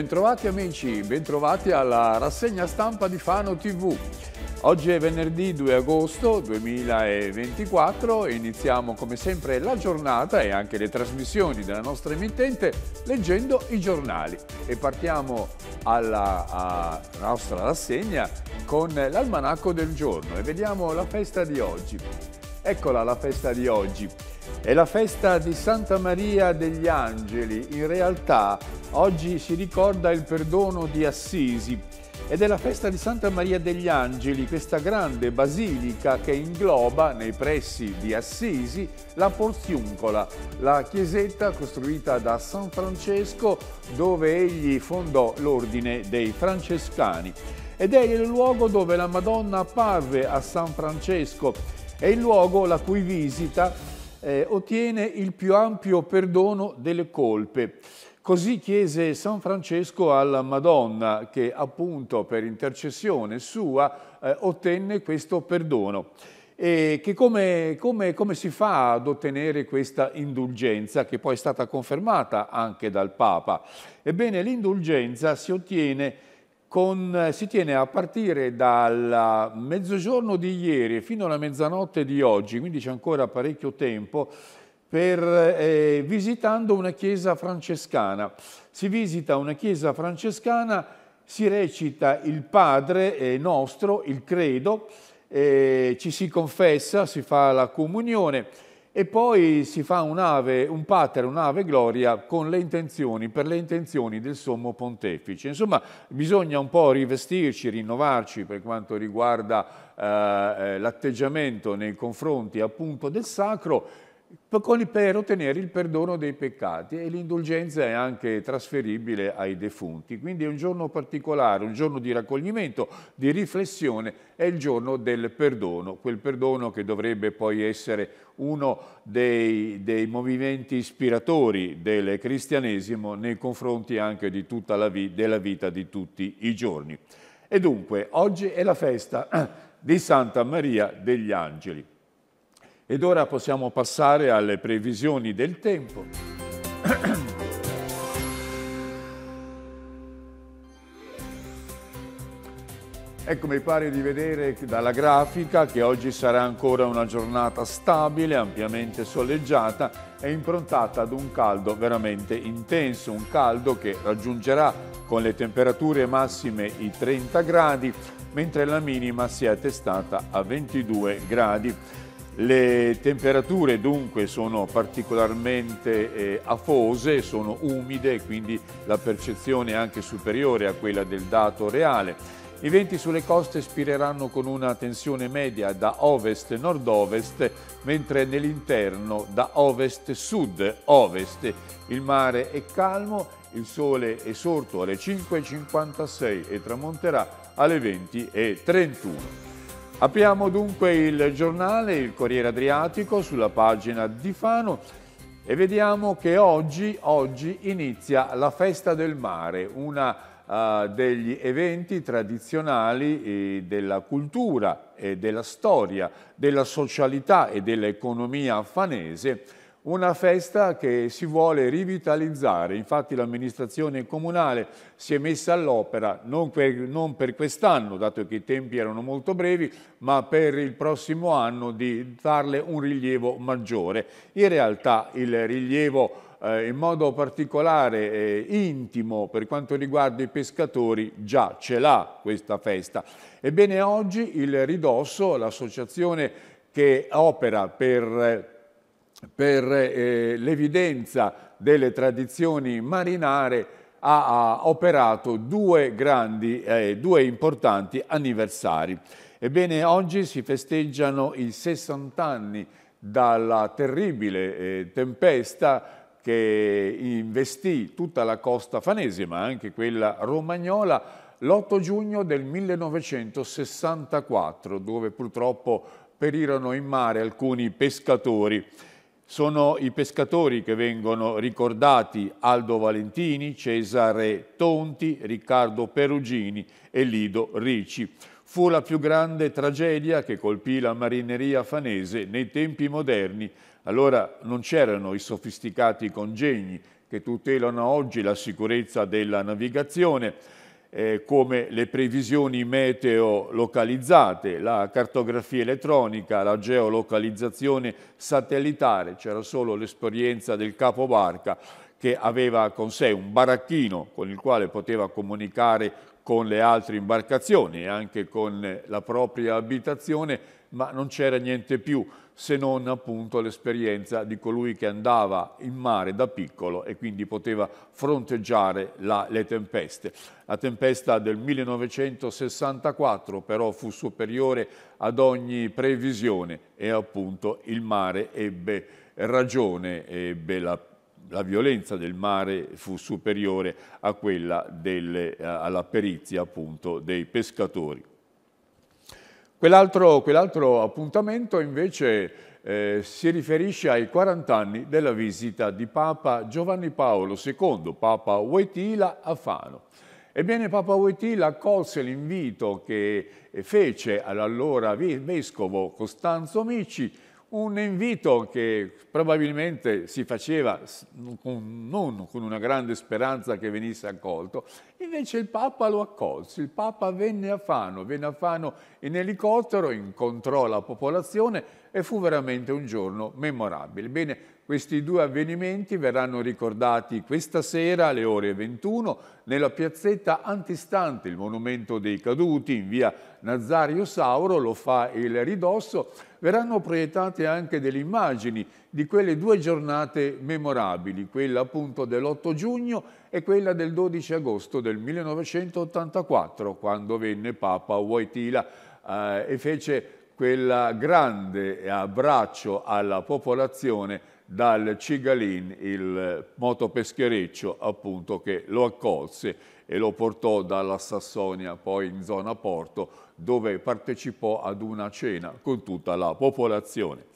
Bentrovati amici, bentrovati alla rassegna stampa di Fano TV. Oggi è venerdì 2 agosto 2024 e iniziamo come sempre la giornata e anche le trasmissioni della nostra emittente leggendo i giornali e partiamo alla nostra rassegna con l'almanacco del giorno e vediamo la festa di oggi. Eccola la festa di oggi. È la festa di Santa Maria degli Angeli, in realtà oggi si ricorda il perdono di Assisi ed è la festa di Santa Maria degli Angeli, questa grande basilica che ingloba nei pressi di Assisi la Porziuncola, la chiesetta costruita da San Francesco dove egli fondò l'ordine dei francescani ed è il luogo dove la Madonna apparve a San Francesco, è il luogo la cui visita eh, ottiene il più ampio perdono delle colpe. Così chiese San Francesco alla Madonna che appunto per intercessione sua eh, ottenne questo perdono. E che come, come, come, si fa ad ottenere questa indulgenza che poi è stata confermata anche dal Papa? Ebbene l'indulgenza si ottiene con, eh, si tiene a partire dal mezzogiorno di ieri fino alla mezzanotte di oggi, quindi c'è ancora parecchio tempo, per, eh, visitando una chiesa francescana. Si visita una chiesa francescana, si recita il Padre eh, nostro, il credo, eh, ci si confessa, si fa la comunione, e poi si fa un'ave, un pater, un'ave gloria con le intenzioni, per le intenzioni del sommo pontefice. Insomma, bisogna un po' rivestirci, rinnovarci per quanto riguarda eh, eh l'atteggiamento nei confronti appunto del sacro per ottenere il perdono dei peccati e l'indulgenza è anche trasferibile ai defunti. Quindi è un giorno particolare, un giorno di raccoglimento, di riflessione, è il giorno del perdono, quel perdono che dovrebbe poi essere uno dei, dei movimenti ispiratori del cristianesimo nei confronti anche vi, della vita di tutti i giorni. E dunque, oggi è la festa di Santa Maria degli Angeli. Ed ora possiamo passare alle previsioni del tempo. Ecco, mi pare di vedere dalla grafica che oggi sarà ancora una giornata stabile, ampiamente soleggiata e improntata ad un caldo veramente intenso, un caldo che raggiungerà con le temperature massime i 30 gradi, mentre la minima si è attestata a 22 gradi. Le temperature dunque sono particolarmente eh, afose, sono umide, quindi la percezione è anche superiore a quella del dato reale. I venti sulle coste spireranno con una tensione media da ovest-nord-ovest, mentre nell'interno da ovest-sud-ovest. Il mare è calmo, il sole è sorto alle 5.56 e tramonterà alle 20.31. Apriamo dunque il giornale, il Corriere Adriatico, sulla pagina di Fano e vediamo che oggi, oggi inizia la Festa del Mare, uno uh, eh, degli eventi tradizionali eh, della cultura e della storia, della socialità e dell'economia fanese una festa che si vuole rivitalizzare, infatti l'amministrazione comunale si è messa all'opera non per, non per quest'anno, dato che i tempi erano molto brevi, ma per il prossimo anno di darle un rilievo maggiore. In realtà il rilievo eh, in modo particolare eh, intimo per quanto riguarda i pescatori già ce l'ha questa festa. Ebbene oggi il Ridosso, l'associazione che opera per... Eh, per eh, l'evidenza delle tradizioni marinare ha, ha operato due grandi, eh, due importanti anniversari. Ebbene, oggi si festeggiano i 60 anni dalla terribile eh, tempesta che investì tutta la costa fanese, ma anche quella romagnola, l'8 giugno del 1964, dove purtroppo perirono in mare alcuni pescatori. Sono i pescatori che vengono ricordati Aldo Valentini, Cesare Tonti, Riccardo Perugini e Lido Ricci. Fu la più grande tragedia che colpì la marineria fanese nei tempi moderni. Allora non c'erano i sofisticati congegni che tutelano oggi la sicurezza della navigazione, eh, come le previsioni meteo localizzate, la cartografia elettronica, la geolocalizzazione satellitare, c'era solo l'esperienza del capo barca che aveva con sé un baracchino con il quale poteva comunicare con le altre imbarcazioni e anche con la propria abitazione ma non c'era niente più se non appunto l'esperienza di colui che andava in mare da piccolo e quindi poteva fronteggiare la, le tempeste. La tempesta del 1964 però fu superiore ad ogni previsione e appunto il mare ebbe ragione, ebbe la la violenza del mare fu superiore a quella delle, eh, alla perizia appunto dei pescatori. Quell'altro, quell appuntamento invece eh, si riferisce ai 40 anni della visita di Papa Giovanni Paolo II, Papa Wojtyla a Fano. Ebbene Papa Wojtyla accolse l'invito che fece all'allora vescovo Costanzo Mici un invito che probabilmente si faceva con, non con una grande speranza che venisse accolto, invece il Papa lo accolse, il Papa venne a Fano, venne a Fano in elicottero, incontrò la popolazione e fu veramente un giorno memorabile. Bene, questi due avvenimenti verranno ricordati questa sera alle ore 21 nella piazzetta antistante il Monumento dei Caduti in via Nazario Sauro, lo fa il ridosso, verranno proiettate anche delle immagini di quelle due giornate memorabili, quella appunto dell'8 giugno e quella del 12 agosto del 1984, quando venne Papa Wojtyla eh, e fece quel grande abbraccio alla popolazione dal Cigalin il motopeschereccio appunto che lo accolse e lo portò dalla Sassonia poi in zona Porto dove partecipò ad una cena con tutta la popolazione.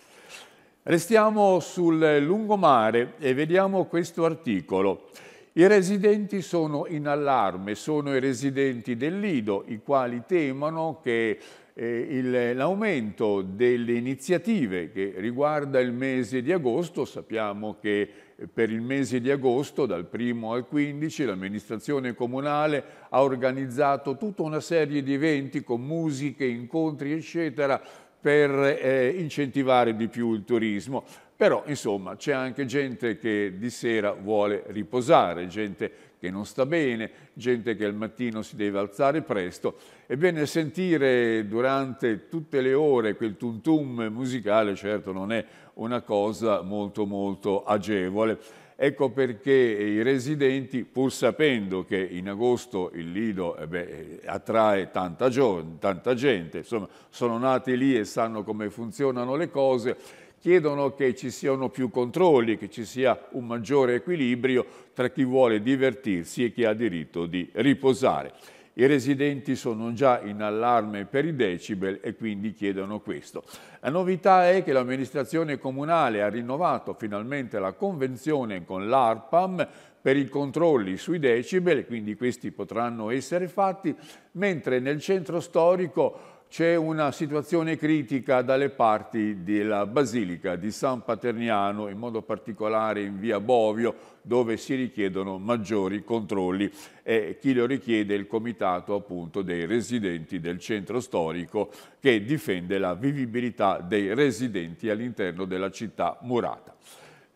Restiamo sul lungomare e vediamo questo articolo. I residenti sono in allarme, sono i residenti del Lido, i quali temono che eh, l'aumento delle iniziative che riguarda il mese di agosto, sappiamo che per il mese di agosto, dal 1 al 15, l'amministrazione comunale ha organizzato tutta una serie di eventi con musiche, incontri, eccetera, per eh, incentivare di più il turismo. Però, insomma, c'è anche gente che di sera vuole riposare, gente che non sta bene, gente che al mattino si deve alzare presto Ebbene, sentire durante tutte le ore quel tuntum musicale certo non è una cosa molto molto agevole. Ecco perché i residenti, pur sapendo che in agosto il Lido eh beh, eh, attrae tanta, tanta gente, insomma, sono nati lì e sanno come funzionano le cose, chiedono che ci siano più controlli, che ci sia un maggiore equilibrio tra chi vuole divertirsi e chi ha diritto di riposare. I residenti sono già in allarme per i decibel e quindi chiedono questo. La novità è che l'amministrazione comunale ha rinnovato finalmente la convenzione con l'ARPAM per i controlli sui decibel, quindi questi potranno essere fatti, mentre nel centro storico c'è una situazione critica dalle parti della Basilica di San Paterniano, in modo particolare in via Bovio, dove si richiedono maggiori controlli e chi lo richiede è il comitato appunto dei residenti del centro storico che difende la vivibilità dei residenti all'interno della città murata.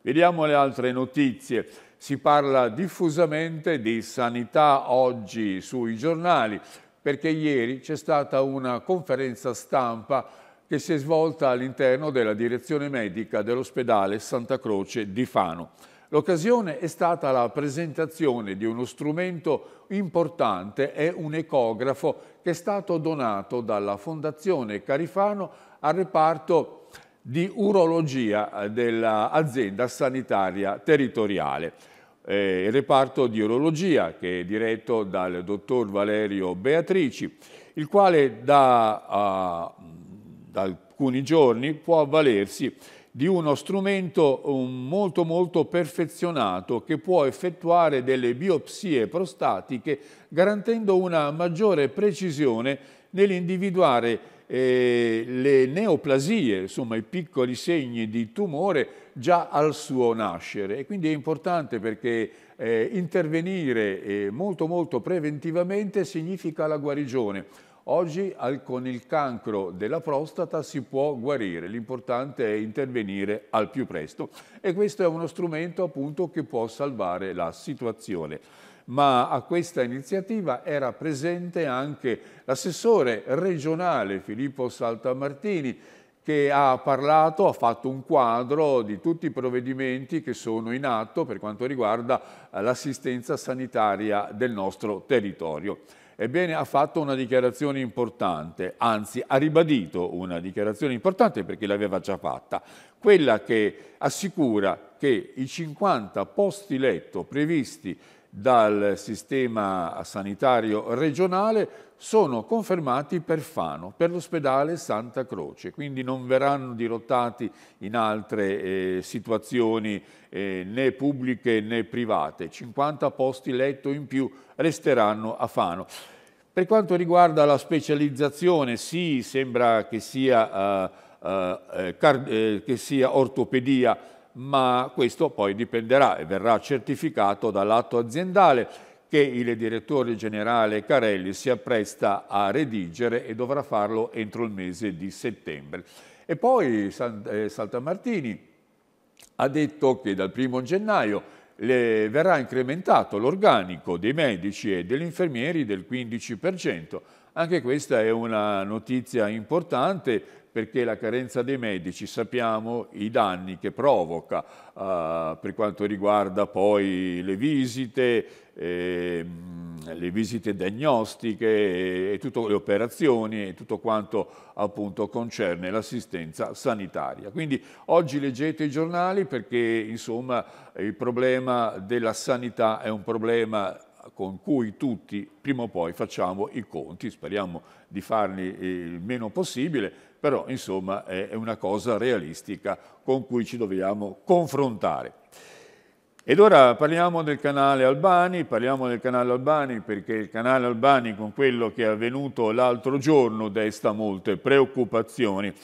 Vediamo le altre notizie. Si parla diffusamente di sanità oggi sui giornali, perché ieri c'è stata una conferenza stampa che si è svolta all'interno della direzione medica dell'ospedale Santa Croce di Fano. L'occasione è stata la presentazione di uno strumento importante, è un ecografo che è stato donato dalla Fondazione Carifano al reparto di urologia dell'azienda sanitaria territoriale eh, il reparto di urologia che è diretto dal dottor Valerio Beatrici, il quale da, uh, da alcuni giorni può avvalersi di uno strumento um, molto molto perfezionato che può effettuare delle biopsie prostatiche garantendo una maggiore precisione nell'individuare eh, le neoplasie, insomma i piccoli segni di tumore già al suo nascere e quindi è importante perché eh, intervenire eh, molto molto preventivamente significa la guarigione. Oggi al, con il cancro della prostata si può guarire, l'importante è intervenire al più presto e questo è uno strumento appunto che può salvare la situazione ma a questa iniziativa era presente anche l'assessore regionale Filippo Saltamartini che ha parlato, ha fatto un quadro di tutti i provvedimenti che sono in atto per quanto riguarda eh, l'assistenza sanitaria del nostro territorio. Ebbene, ha fatto una dichiarazione importante, anzi ha ribadito una dichiarazione importante perché l'aveva già fatta, quella che assicura che i 50 posti letto previsti dal sistema sanitario regionale sono confermati per Fano, per l'ospedale Santa Croce, quindi non verranno dirottati in altre eh, situazioni eh, né pubbliche né private. 50 posti letto in più resteranno a Fano. Per quanto riguarda la specializzazione, sì, sembra che sia, eh, eh, eh, eh che sia ortopedia, ma questo poi dipenderà e verrà certificato dall'atto aziendale che il direttore generale Carelli si appresta a redigere e dovrà farlo entro il mese di settembre. E poi eh, Saltamartini ha detto che dal primo gennaio verrà incrementato l'organico dei medici e degli infermieri del 15%. Anche questa è una notizia importante perché la carenza dei medici sappiamo i danni che provoca eh, per quanto riguarda poi le visite, eh, le visite diagnostiche e tutte le operazioni e tutto quanto appunto concerne l'assistenza sanitaria. Quindi oggi leggete i giornali perché insomma il problema della sanità è un problema con cui tutti prima o poi facciamo i conti, speriamo di farli eh, il meno possibile, però insomma è una cosa realistica con cui ci dobbiamo confrontare. Ed ora parliamo del canale Albani, parliamo del canale Albani perché il canale Albani con quello che è avvenuto l'altro giorno desta molte preoccupazioni.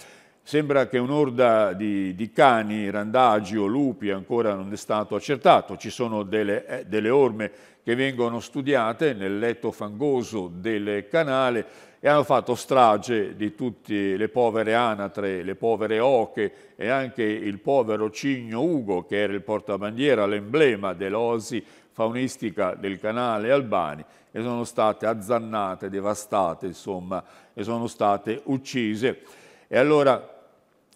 Sembra che un'orda di, di, cani, randagi o lupi ancora non è stato accertato, ci sono delle, eh, delle orme che vengono studiate nel letto fangoso del canale e hanno fatto strage di tutte le povere anatre, le povere oche e anche il povero Cigno Ugo, che era il portabandiera, l'emblema dell'osi faunistica del canale Albani, e sono state azzannate, devastate, insomma, e sono state uccise. E allora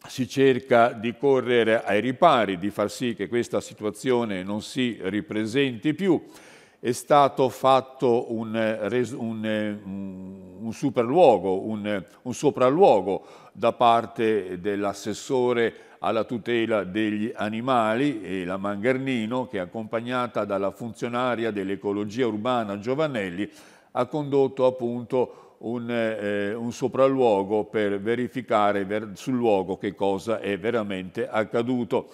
si cerca di correre ai ripari, di far sì che questa situazione non si ripresenti più è stato fatto un, un, mm, un superluogo, un, un sopralluogo da parte dell'assessore alla tutela degli animali, e la Mangarnino, che accompagnata dalla funzionaria dell'ecologia urbana Giovanelli, ha condotto appunto un, eh, un, sopralluogo per verificare ver sul luogo che cosa è veramente accaduto.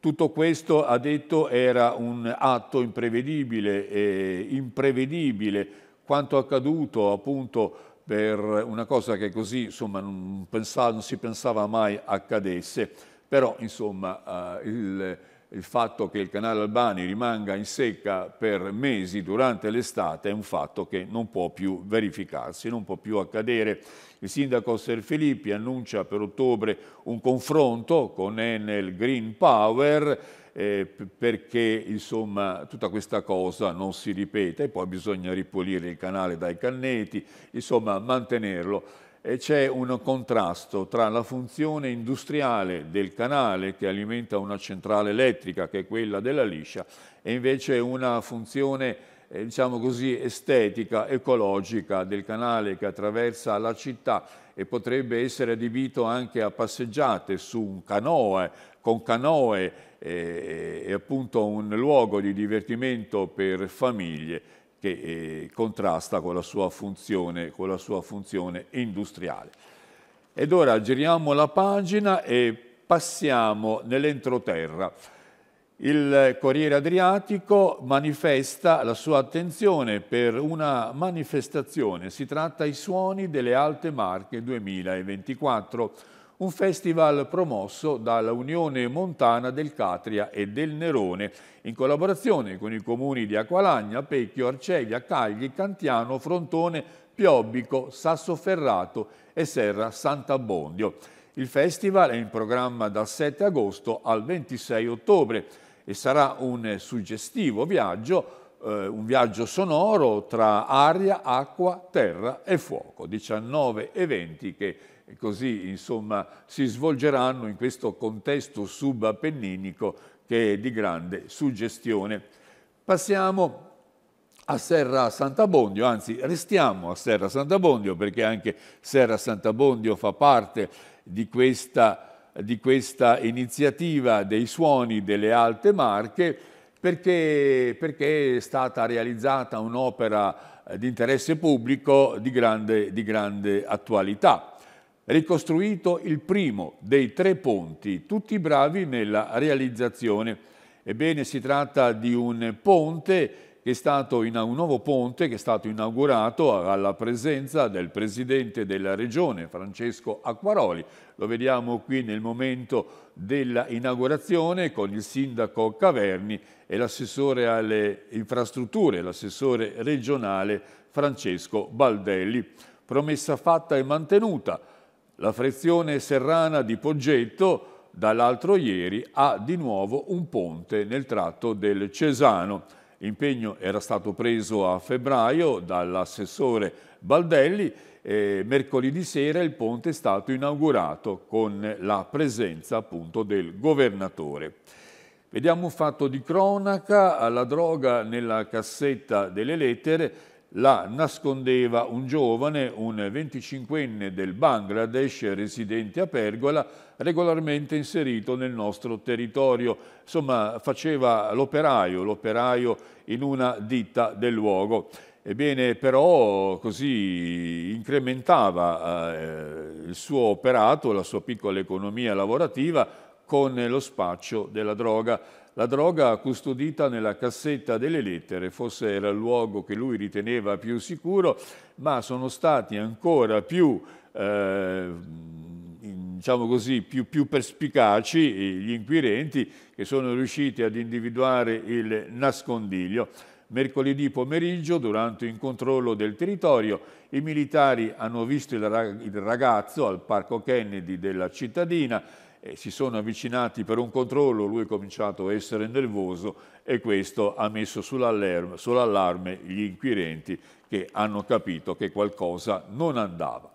Tutto questo, ha detto, era un atto imprevedibile, eh, imprevedibile. Quanto accaduto appunto per una cosa che così insomma, non, pensava, non si pensava mai accadesse, però insomma eh, il il fatto che il canale Albani rimanga in secca per mesi durante l'estate è un fatto che non può più verificarsi, non può più accadere. Il sindaco Serfilippi annuncia per ottobre un confronto con Enel Green Power eh, perché insomma, tutta questa cosa non si ripeta e poi bisogna ripulire il canale dai canneti, insomma mantenerlo c'è un contrasto tra la funzione industriale del canale che alimenta una centrale elettrica, che è quella della liscia, e invece una funzione eh, diciamo così, estetica, ecologica del canale che attraversa la città e potrebbe essere adibito anche a passeggiate su un canoe, con canoe, eh, è appunto un luogo di divertimento per famiglie che eh, contrasta con la, funzione, con la, sua funzione, industriale. Ed ora giriamo la pagina e passiamo nell'entroterra. Il Corriere Adriatico manifesta la sua attenzione per una manifestazione, si tratta i suoni delle alte marche 2024 un festival promosso dalla Unione Montana del Catria e del Nerone, in collaborazione con i comuni di Acqualagna, Pecchio, Arcevia, Cagli, Cantiano, Frontone, Piobbico, Sassoferrato e Serra Sant'Abbondio. Il festival è in programma dal 7 agosto al 26 ottobre e sarà un suggestivo viaggio eh, un viaggio sonoro tra aria, acqua, terra e fuoco, 19 eventi che e così insomma si svolgeranno in questo contesto subappenninico che è di grande suggestione. Passiamo a Serra Sant'Abondio, anzi restiamo a Serra Sant'Abondio perché anche Serra Sant'Abondio fa parte di questa, di questa iniziativa dei suoni delle alte marche perché, perché è stata realizzata un'opera di interesse pubblico di grande, di grande attualità ricostruito il primo dei tre ponti, tutti bravi nella realizzazione. Ebbene, si tratta di un ponte che è stato un nuovo ponte che è stato inaugurato alla presenza del presidente della regione Francesco Acquaroli. Lo vediamo qui nel momento dell'inaugurazione con il sindaco Caverni e l'assessore alle infrastrutture, l'assessore regionale Francesco Baldelli. Promessa fatta e mantenuta la frazione serrana di Poggetto dall'altro ieri ha di nuovo un ponte nel tratto del Cesano. L'impegno era stato preso a febbraio dall'assessore Baldelli e mercoledì sera il ponte è stato inaugurato con la presenza appunto del governatore. Vediamo un fatto di cronaca, la droga nella cassetta delle lettere la nascondeva un giovane, un 25enne del Bangladesh residente a Pergola, regolarmente inserito nel nostro territorio. Insomma, faceva l'operaio, l'operaio in una ditta del luogo. Ebbene, però così incrementava eh, il suo operato, la sua piccola economia lavorativa con lo spaccio della droga. La droga custodita nella cassetta delle lettere forse era il luogo che lui riteneva più sicuro, ma sono stati ancora più, eh, diciamo così, più, più perspicaci gli inquirenti che sono riusciti ad individuare il nascondiglio. Mercoledì pomeriggio, durante un controllo del territorio, i militari hanno visto il ragazzo al parco Kennedy della cittadina eh, si sono avvicinati per un controllo, lui è cominciato a essere nervoso e questo ha messo sull'allarme, sull gli inquirenti che hanno capito che qualcosa non andava.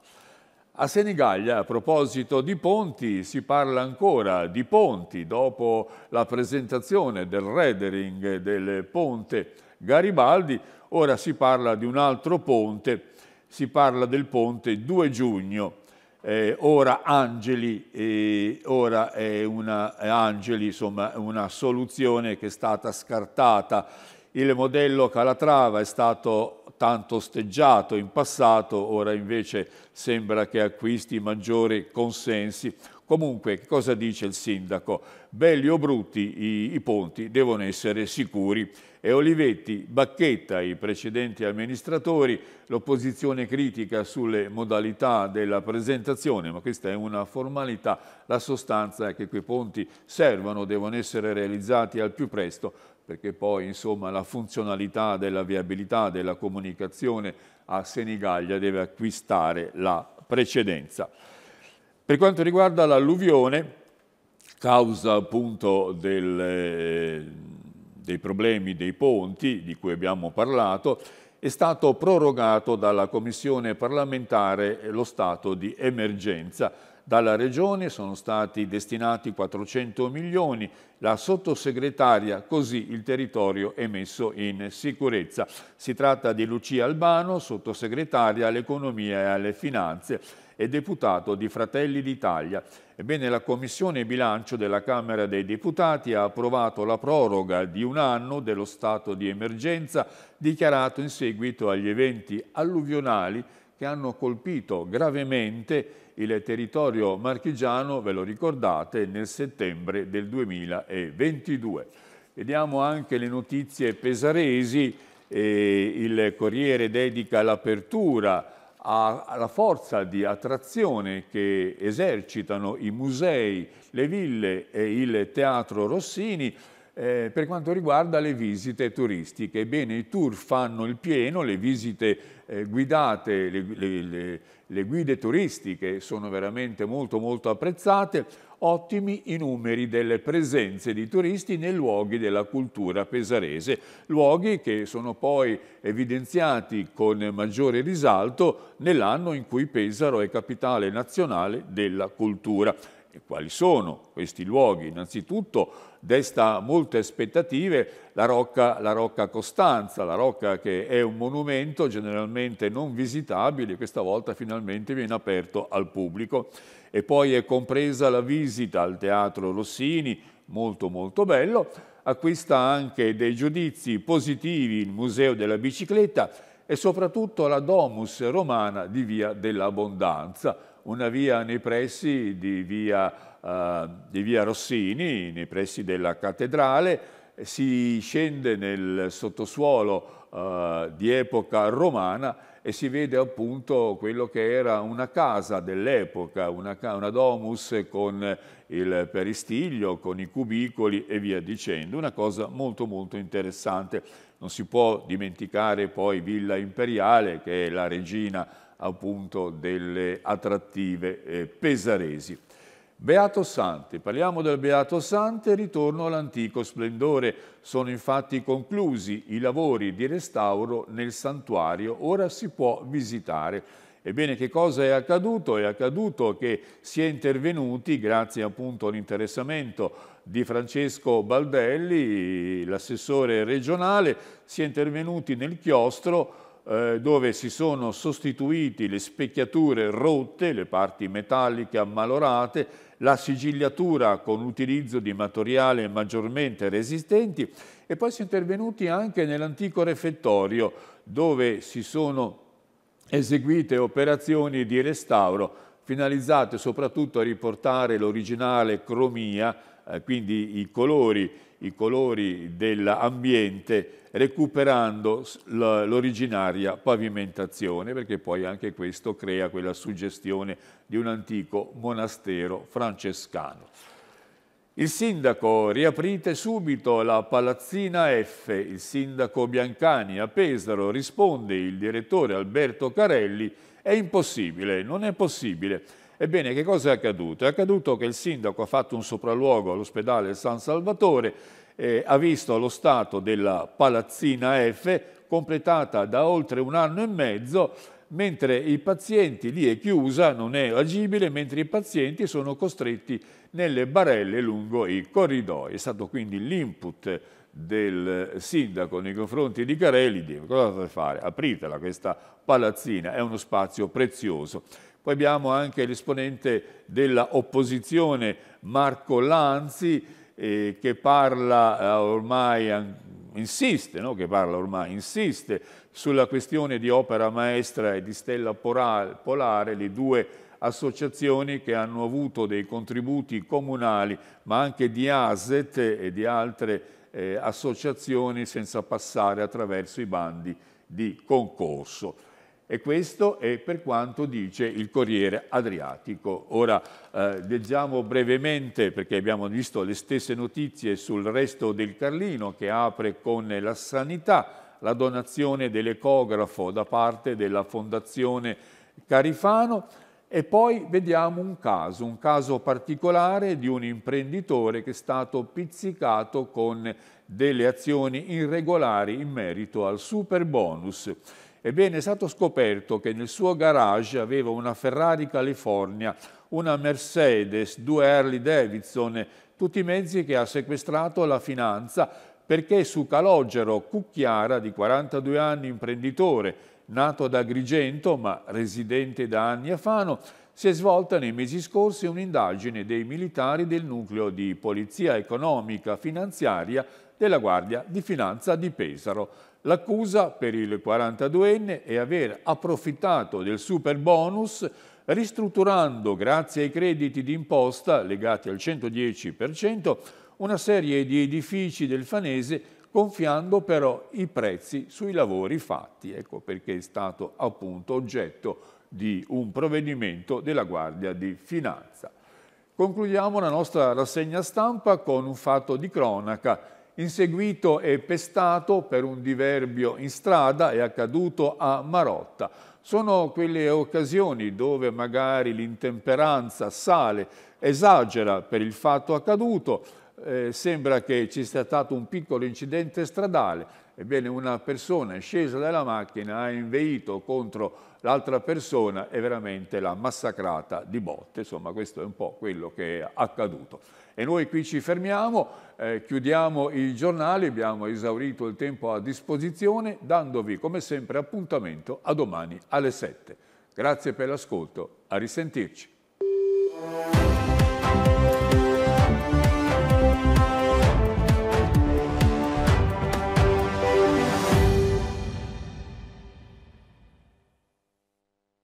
A Senigallia, a proposito di ponti, si parla ancora di ponti. Dopo la presentazione del reddering del ponte Garibaldi, ora si parla di un altro ponte, si parla del ponte 2 giugno eh, ora angeli, eh, ora è una, è angeli, insomma una soluzione che è stata scartata. Il modello Calatrava è stato tanto osteggiato in passato, ora invece sembra che acquisti maggiori consensi. Comunque, cosa dice il sindaco? Belli o brutti i, i ponti devono essere sicuri e Olivetti bacchetta i precedenti amministratori, l'opposizione critica sulle modalità della presentazione, ma questa è una formalità, la sostanza è che quei ponti servono, devono essere realizzati al più presto, perché poi insomma, la funzionalità della viabilità, della comunicazione a Senigallia deve acquistare la precedenza. Per quanto riguarda l'alluvione, causa appunto del, eh, dei problemi dei ponti di cui abbiamo parlato, è stato prorogato dalla Commissione parlamentare lo stato di emergenza dalla Regione sono stati destinati 400 milioni, la sottosegretaria, così il territorio è messo in sicurezza. Si tratta di Lucia Albano, sottosegretaria all'Economia e alle Finanze e deputato di Fratelli d'Italia. Ebbene, la Commissione Bilancio della Camera dei Deputati ha approvato la proroga di un anno dello stato di emergenza dichiarato in seguito agli eventi alluvionali che hanno colpito gravemente il territorio marchigiano, ve lo ricordate, nel settembre del 2022. Vediamo anche le notizie pesaresi, eh, il Corriere dedica l'apertura alla forza di attrazione che esercitano i musei, le ville e il Teatro Rossini, eh, per quanto riguarda le visite turistiche. Ebbene, i tour fanno il pieno, le visite eh, guidate, le, le, le, le, guide turistiche sono veramente molto molto apprezzate, ottimi i numeri delle presenze di turisti nei luoghi della cultura pesarese, luoghi che sono poi evidenziati con maggiore risalto nell'anno in cui Pesaro è capitale nazionale della cultura. E quali sono questi luoghi? Innanzitutto desta molte aspettative la Rocca, la Rocca Costanza, la Rocca che è un monumento generalmente non visitabile, questa volta finalmente viene aperto al pubblico. E poi è compresa la visita al Teatro Rossini, molto molto bello, acquista anche dei giudizi positivi il Museo della Bicicletta e soprattutto la Domus Romana di Via dell'Abbondanza, una via nei pressi di via, uh, di via Rossini, nei pressi della cattedrale, si scende nel sottosuolo uh, di epoca romana e si vede appunto quello che era una casa dell'epoca, una, una, domus con il peristiglio, con i cubicoli e via dicendo. Una cosa molto molto interessante. Non si può dimenticare poi Villa Imperiale, che è la regina appunto delle attrattive eh, pesaresi. Beato Sante, parliamo del Beato Sante, ritorno all'antico splendore. Sono infatti conclusi i lavori di restauro nel santuario, ora si può visitare. Ebbene, che cosa è accaduto? È accaduto che si è intervenuti, grazie appunto all'interessamento di Francesco Baldelli, l'assessore regionale, si è intervenuti nel chiostro eh, dove si sono sostituiti le specchiature rotte, le parti metalliche ammalorate, la sigillatura con l'utilizzo di materiali maggiormente resistenti e poi si è intervenuti anche nell'antico refettorio dove si sono eseguite operazioni di restauro finalizzate soprattutto a riportare l'originale cromia, eh, quindi i colori, i colori dell'ambiente recuperando l'originaria pavimentazione, perché poi anche questo crea quella suggestione di un antico monastero francescano. Il sindaco, riaprite subito la palazzina F, il sindaco Biancani a Pesaro, risponde il direttore Alberto Carelli, è impossibile, non è possibile. Ebbene, che cosa è accaduto? È accaduto che il sindaco ha fatto un sopralluogo all'ospedale San Salvatore eh, ha visto lo stato della palazzina F completata da oltre un anno e mezzo mentre i pazienti lì è chiusa, non è agibile, mentre i pazienti sono costretti nelle barelle lungo i corridoi. È stato quindi l'input del sindaco nei confronti di Carelli, di cosa dovete fare? Apritela questa palazzina, è uno spazio prezioso. Poi abbiamo anche l'esponente della opposizione Marco Lanzi, eh, che parla eh, ormai, insiste, no? che parla ormai, insiste sulla questione di Opera Maestra e di Stella Polare, le due associazioni che hanno avuto dei contributi comunali, ma anche di ASET e di altre eh, associazioni senza passare attraverso i bandi di concorso. E questo è per quanto dice il Corriere Adriatico. Ora eh, leggiamo brevemente, perché abbiamo visto le stesse notizie sul resto del Carlino, che apre con la sanità, la donazione dell'ecografo da parte della Fondazione Carifano e poi vediamo un caso, un caso particolare di un imprenditore che è stato pizzicato con delle azioni irregolari in merito al super bonus. Ebbene, è stato scoperto che nel suo garage aveva una Ferrari California, una Mercedes, due Harley Davidson, tutti i mezzi che ha sequestrato la finanza perché su Calogero Cucchiara, di 42 anni, imprenditore, nato ad Agrigento ma residente da anni a Fano, si è svolta nei mesi scorsi un'indagine dei militari del nucleo di polizia economica finanziaria della Guardia di Finanza di Pesaro. L'accusa per il 42enne è aver approfittato del super bonus ristrutturando, grazie ai crediti d'imposta legati al 110%, una serie di edifici del Fanese gonfiando però i prezzi sui lavori fatti, ecco perché è stato appunto oggetto di un provvedimento della Guardia di Finanza. Concludiamo la nostra rassegna stampa con un fatto di cronaca inseguito e pestato per un diverbio in strada è accaduto a Marotta. Sono quelle occasioni dove magari l'intemperanza sale, esagera per il fatto accaduto, eh, sembra che ci sia stato un piccolo incidente stradale, ebbene una persona è scesa dalla macchina, ha inveito contro l'altra persona è veramente la massacrata di botte, insomma questo è un po' quello che è accaduto. E noi qui ci fermiamo, eh, chiudiamo i giornali, abbiamo esaurito il tempo a disposizione, dandovi come sempre appuntamento a domani alle 7. Grazie per l'ascolto, a risentirci.